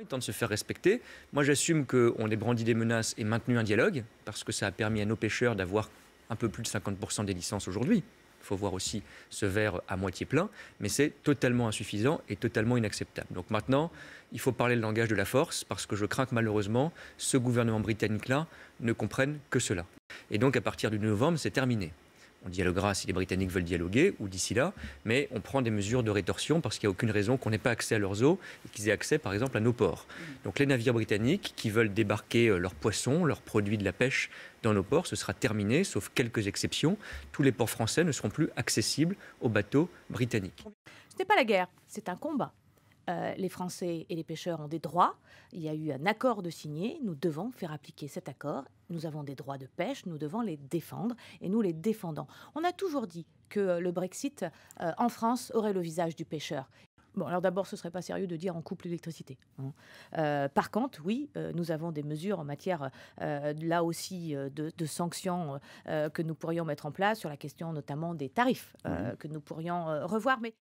Il tente de se faire respecter. Moi, j'assume qu'on ait brandi des menaces et maintenu un dialogue, parce que ça a permis à nos pêcheurs d'avoir un peu plus de 50% des licences aujourd'hui. Il faut voir aussi ce verre à moitié plein, mais c'est totalement insuffisant et totalement inacceptable. Donc maintenant, il faut parler le langage de la force, parce que je crains que malheureusement, ce gouvernement britannique-là ne comprenne que cela. Et donc, à partir du novembre, c'est terminé. On dialoguera si les Britanniques veulent dialoguer ou d'ici là, mais on prend des mesures de rétorsion parce qu'il n'y a aucune raison qu'on n'ait pas accès à leurs eaux et qu'ils aient accès, par exemple, à nos ports. Donc les navires britanniques qui veulent débarquer euh, leurs poissons, leurs produits de la pêche dans nos ports, ce sera terminé, sauf quelques exceptions. Tous les ports français ne seront plus accessibles aux bateaux britanniques. Ce n'est pas la guerre, c'est un combat. Euh, les Français et les pêcheurs ont des droits. Il y a eu un accord de signé, Nous devons faire appliquer cet accord. Nous avons des droits de pêche. Nous devons les défendre et nous les défendons. On a toujours dit que euh, le Brexit euh, en France aurait le visage du pêcheur. Bon, alors d'abord, ce serait pas sérieux de dire on coupe l'électricité. Hein. par contre, oui, nous avons des mesures en matière, là aussi, de, sanctions que nous pourrions mettre en place sur la question notamment des tarifs mmh. que nous pourrions revoir. Mais